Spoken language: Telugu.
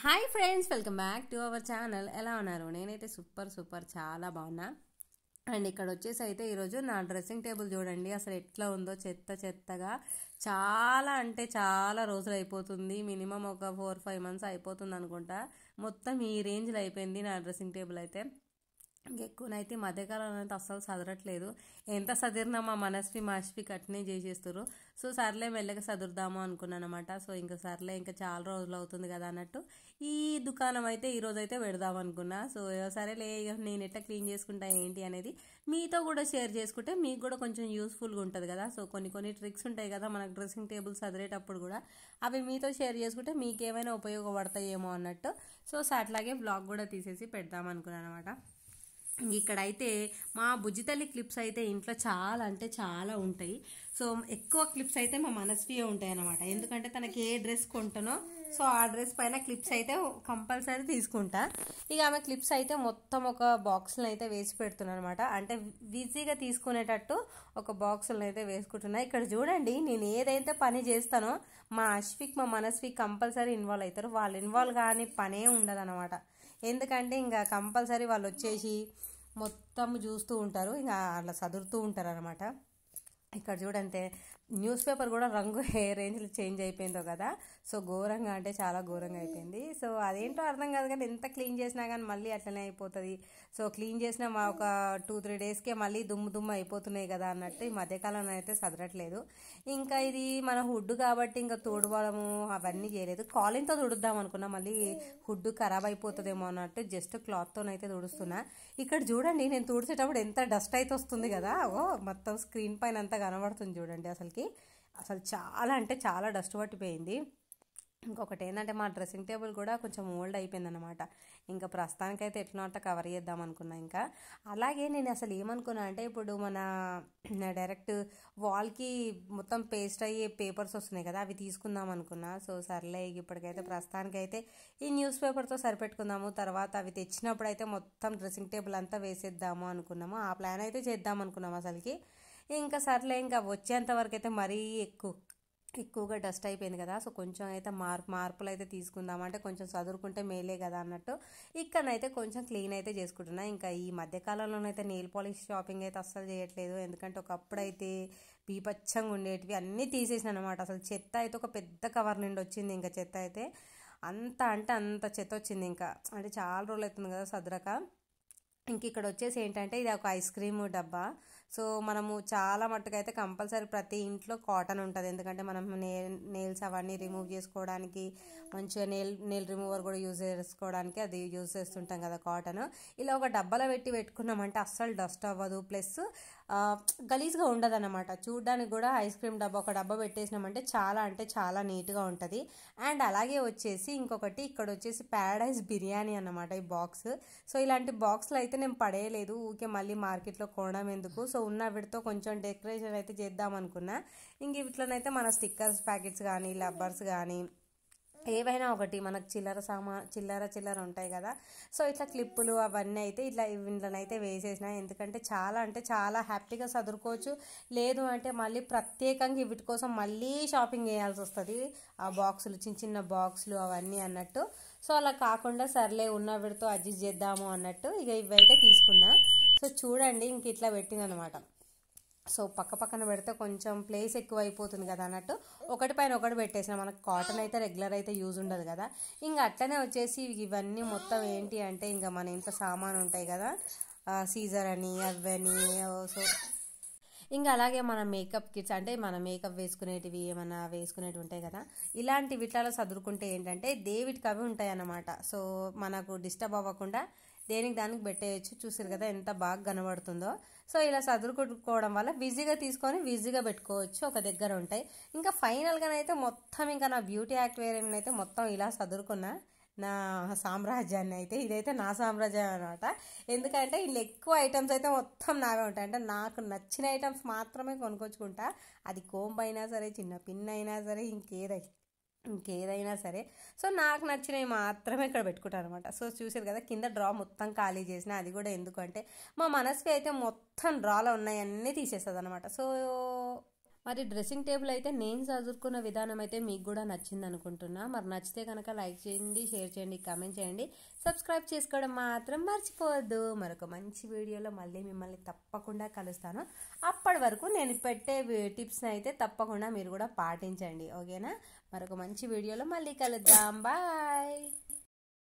hi friends welcome back to our channel ఎలా ఉన్నారు నేనైతే సూపర్ సూపర్ చాలా బాగున్నా అండ్ ఇక్కడ వచ్చేసి అయితే ఈరోజు నా డ్రెస్సింగ్ టేబుల్ చూడండి అసలు ఎట్లా ఉందో చెత్త చెత్తగా చాలా అంటే చాలా రోజులు అయిపోతుంది మినిమం ఒక ఫోర్ ఫైవ్ మంత్స్ అయిపోతుంది అనుకుంటా మొత్తం ఈ రేంజ్లో అయిపోయింది నా డ్రెస్సింగ్ టేబుల్ అయితే ఎక్కువనైతే మధ్యకాలంలో అయితే అస్సలు చదరట్లేదు ఎంత చదిరినా మా మనస్వి మాస్వి కట్నే చేసేస్తారు సో సర్లే మెల్లగా చదురుదాము అనుకున్నాను అనమాట సో ఇంకా సర్లే ఇంకా చాలా రోజులు అవుతుంది కదా అన్నట్టు ఈ దుకాణం అయితే ఈరోజు అయితే పెడదాం అనుకున్నా సో సరేలే నేను ఎట్లా క్లీన్ చేసుకుంటా ఏంటి అనేది మీతో కూడా షేర్ చేసుకుంటే మీకు కూడా కొంచెం యూస్ఫుల్గా ఉంటుంది కదా సో కొన్ని కొన్ని ట్రిక్స్ ఉంటాయి కదా మనకు డ్రెస్సింగ్ టేబుల్ చదివేటప్పుడు కూడా అవి మీతో షేర్ చేసుకుంటే మీకేమైనా ఉపయోగపడతాయేమో అన్నట్టు సో అట్లాగే బ్లాగ్ కూడా తీసేసి పెడదాం అనుకున్నాను అనమాట ఇక్కడైతే మా బుజ్జితల్లి క్లిప్స్ అయితే ఇంట్లో చాలా అంటే చాలా ఉంటాయి సో ఎక్కువ క్లిప్స్ అయితే మా మనస్వియే ఉంటాయి అనమాట ఎందుకంటే తనకి ఏ డ్రెస్ కొంటానో సో ఆ డ్రెస్ పైన క్లిప్స్ అయితే కంపల్సరీ తీసుకుంటా ఇక ఆమె క్లిప్స్ అయితే మొత్తం ఒక బాక్స్లను అయితే వేసి పెడుతున్నాను అనమాట అంటే బిజీగా తీసుకునేటట్టు ఒక బాక్స్లను అయితే వేసుకుంటున్నా ఇక్కడ చూడండి నేను ఏదైతే పని చేస్తానో మా అశ్విక్ మా మనస్విక్ కంపల్సరీ ఇన్వాల్వ్ అవుతారు వాళ్ళు ఇన్వాల్వ్ కానీ పనే ఉండదు ఎందుకంటే ఇంకా కంపల్సరీ వాళ్ళు వచ్చేసి మొత్తం చూస్తూ ఉంటారు ఇంకా అలా చదువుతూ ఉంటారు అనమాట ఇక్కడ చూడంతే న్యూస్ పేపర్ కూడా రంగు హెయిర్ రేంజ్లో చేంజ్ అయిపోయిందో కదా సో ఘోరంగా అంటే చాలా ఘోరంగా అయిపోయింది సో అదేంటో అర్థం కాదు కానీ ఎంత క్లీన్ చేసినా కానీ మళ్ళీ అట్లనే అయిపోతుంది సో క్లీన్ చేసిన మా ఒక టూ త్రీ డేస్కే మళ్ళీ దుమ్ము దుమ్ము అయిపోతున్నాయి కదా అన్నట్టు ఈ మధ్యకాలంలో అయితే సదరట్లేదు ఇంకా ఇది మన హుడ్ కాబట్టి ఇంకా తోడవడము అవన్నీ చేయలేదు కాలింతో తుడుద్దాం అనుకున్నా మళ్ళీ హుడ్ ఖరాబ్ అయిపోతుందేమో అన్నట్టు జస్ట్ క్లాత్తోనైతే తుడుస్తున్నా ఇక్కడ చూడండి నేను తుడిచేటప్పుడు ఎంత డస్ట్ అయితే వస్తుంది కదా ఓ మొత్తం స్క్రీన్ పైన అంతా కనబడుతుంది చూడండి అసలు దానికి అసలు చాలా అంటే చాలా డస్ట్ పట్టిపోయింది ఇంకొకటి ఏంటంటే మా డ్రెస్సింగ్ టేబుల్ కూడా కొంచెం ఓల్డ్ అయిపోయింది అనమాట ఇంకా ప్రస్తుతానికైతే ఎట్లా అట్లా కవర్ చేద్దాం అనుకున్నా ఇంకా అలాగే నేను అసలు ఏమనుకున్నా అంటే ఇప్పుడు మన డైరెక్ట్ వాల్కి మొత్తం పేస్ట్ అయ్యే పేపర్స్ వస్తున్నాయి కదా అవి తీసుకుందాం అనుకున్నా సో సర్లే ఇప్పటికైతే ప్రస్తుతానికైతే ఈ న్యూస్ పేపర్తో సరిపెట్టుకుందాము తర్వాత అవి తెచ్చినప్పుడు అయితే మొత్తం డ్రెస్సింగ్ టేబుల్ అంతా వేసేద్దాము అనుకున్నాము ఆ ప్లాన్ అయితే చేద్దాం అనుకున్నాము అసలుకి ఇంకా సర్లే ఇంకా వచ్చేంతవరకు అయితే మరీ ఎక్కువ ఎక్కువగా డస్ట్ అయిపోయింది కదా సో కొంచెం అయితే మార్పు మార్పులు అయితే తీసుకుందాం అంటే కొంచెం చదువుకుంటే మేలే కదా అన్నట్టు ఇక్కడనైతే కొంచెం క్లీన్ అయితే చేసుకుంటున్నా ఇంకా ఈ మధ్యకాలంలోనైతే నెయిల్ పాలిష్ షాపింగ్ అయితే అస్సలు చేయట్లేదు ఎందుకంటే ఒకప్పుడు అయితే పీపచ్చంగా ఉండేటివి అన్నీ తీసేసిన అనమాట అసలు చెత్త అయితే ఒక పెద్ద కవర్ నుండి వచ్చింది ఇంకా చెత్త అయితే అంత అంటే అంత చెత్త వచ్చింది ఇంకా అంటే చాలా రోజులు అవుతుంది కదా సదరక ఇంక ఇక్కడ వచ్చేసి ఏంటంటే ఇది ఒక ఐస్ క్రీమ్ డబ్బా సో మనము చాలా మట్టుకు అయితే కంపల్సరీ ప్రతి ఇంట్లో కాటన్ ఉంటుంది ఎందుకంటే మనం నే నెయిల్స్ అవన్నీ రిమూవ్ చేసుకోవడానికి మంచిగా నెయిల్ నెయిల్ రిమూవర్ కూడా యూజ్ చేసుకోవడానికి అది యూజ్ చేస్తుంటాం కదా కాటన్ ఇలా ఒక డబ్బాలో పెట్టి పెట్టుకున్నామంటే అస్సలు డస్ట్ అవ్వదు ప్లస్ గలీజ్గా ఉండదు అనమాట చూడడానికి కూడా ఐస్ క్రీమ్ డబ్బా ఒక డబ్బా పెట్టేసినామంటే చాలా అంటే చాలా నీట్గా ఉంటుంది అండ్ అలాగే వచ్చేసి ఇంకొకటి ఇక్కడ వచ్చేసి ప్యారడైజ్ బిర్యానీ అనమాట ఈ బాక్స్ సో ఇలాంటి బాక్స్లో అయితే నేను పడేయలేదు ఊకే మళ్ళీ మార్కెట్లో కొనడం ఎందుకు సో సో ఉన్న వీటితో కొంచెం డెకరేషన్ అయితే చేద్దాం అనుకున్నా ఇంక వీటిలోనైతే మన స్టిక్కర్స్ ప్యాకెట్స్ కానీ లబ్బర్స్ కానీ ఏవైనా ఒకటి మనకు చిల్లర సామా చిల్లర చిల్లర ఉంటాయి కదా సో ఇట్లా క్లిప్పులు అవన్నీ అయితే ఇట్లా ఇంట్లోనైతే వేసేసిన ఎందుకంటే చాలా అంటే చాలా హ్యాపీగా చదువుకోవచ్చు లేదు అంటే మళ్ళీ ప్రత్యేకంగా వీటి కోసం మళ్ళీ షాపింగ్ చేయాల్సి వస్తుంది ఆ బాక్సులు చిన్న చిన్న బాక్సులు అవన్నీ అన్నట్టు సో అలా కాకుండా సర్లే ఉన్న వీడితో అడ్జస్ట్ చేద్దాము అన్నట్టు ఇక ఇవైతే తీసుకున్నా సో చూడండి ఇంక ఇట్లా పెట్టిందనమాట సో పక్క పక్కన పెడితే కొంచెం ప్లేస్ ఎక్కువ అయిపోతుంది కదా అన్నట్టు ఒకటి పైన ఒకటి పెట్టేసిన మనకు కాటన్ అయితే రెగ్యులర్ అయితే యూజ్ ఉండదు కదా ఇంకా అట్లనే వచ్చేసి ఇవన్నీ మొత్తం ఏంటి అంటే ఇంకా మన ఇంత సామాన్ ఉంటాయి కదా సీజర్ అని అవని సో ఇంకా అలాగే మన మేకప్ కిట్స్ అంటే మన మేకప్ వేసుకునేటివి ఏమైనా వేసుకునేటివి ఉంటాయి కదా ఇలాంటి వీటిలో చదువుకుంటే ఏంటంటే దేవిటికి అవి ఉంటాయి అన్నమాట సో మనకు డిస్టర్బ్ అవ్వకుండా దేనికి దానికి పెట్టేయచ్చు చూసారు కదా ఎంత బాగా కనబడుతుందో సో ఇలా చదువుకోవడం వల్ల బిజీగా తీసుకొని బిజీగా పెట్టుకోవచ్చు ఒక దగ్గర ఉంటాయి ఇంకా ఫైనల్గా అయితే మొత్తం ఇంకా నా బ్యూటీ యాక్టివేరియన్ అయితే మొత్తం ఇలా చదువుకున్నా నా సామ్రాజ్యాన్ని అయితే ఇదైతే నా సామ్రాజ్యం అనమాట ఎందుకంటే ఇలా ఎక్కువ ఐటమ్స్ అయితే మొత్తం నావే ఉంటాయి అంటే నాకు నచ్చిన ఐటమ్స్ మాత్రమే కొనుక్కొచ్చుకుంటా అది కోంబైనా సరే చిన్న పిన్ అయినా సరే ఇంకేదైనా ఇంకేదైనా సరే సో నాకు నచ్చినవి మాత్రమే ఇక్కడ పెట్టుకుంటాను అనమాట సో చూసారు కదా కింద డ్రా మొత్తం ఖాళీ చేసిన అది కూడా ఎందుకంటే మా మనస్వి అయితే మొత్తం డ్రాలో ఉన్నాయన్నీ తీసేస్తుంది అనమాట సో మరి డ్రెస్సింగ్ టేబుల్ అయితే నేను చదువుకున్న విధానం అయితే మీకు కూడా నచ్చింది అనుకుంటున్నా మరి నచ్చితే కనుక లైక్ చేయండి షేర్ చేయండి కామెంట్ చేయండి సబ్స్క్రైబ్ చేసుకోవడం మాత్రం మర్చిపోవద్దు మరొక మంచి వీడియోలో మళ్ళీ మిమ్మల్ని తప్పకుండా కలుస్తాను అప్పటి వరకు నేను పెట్టే టిప్స్ని అయితే తప్పకుండా మీరు కూడా పాటించండి ఓకేనా మరొక మంచి వీడియోలో మళ్ళీ కలుద్దాం బాయ్